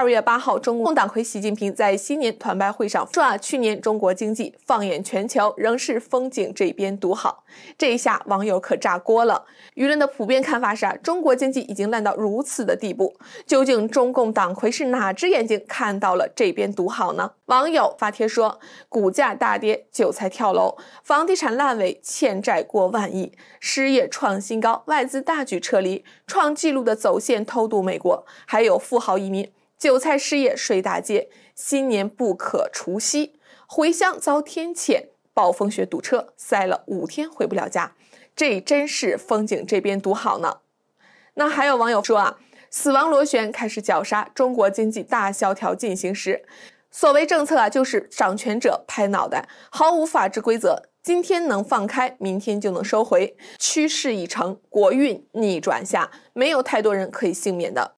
二月八号中共党魁习近平在新年团拜会上说啊，去年中国经济放眼全球仍是风景这边独好。这一下网友可炸锅了。舆论的普遍看法是啊，中国经济已经烂到如此的地步，究竟中共党魁是哪只眼睛看到了这边独好呢？网友发帖说，股价大跌，韭菜跳楼，房地产烂尾，欠债过万亿，失业创新高，外资大举撤离，创纪录的走线偷渡美国，还有富豪移民。韭菜失业睡大街，新年不可除夕回乡遭天谴，暴风雪堵车塞了五天回不了家，这真是风景这边独好呢。那还有网友说啊，死亡螺旋开始绞杀中国经济大萧条进行时，所谓政策啊就是掌权者拍脑袋，毫无法治规则。今天能放开，明天就能收回，趋势已成，国运逆转下没有太多人可以幸免的。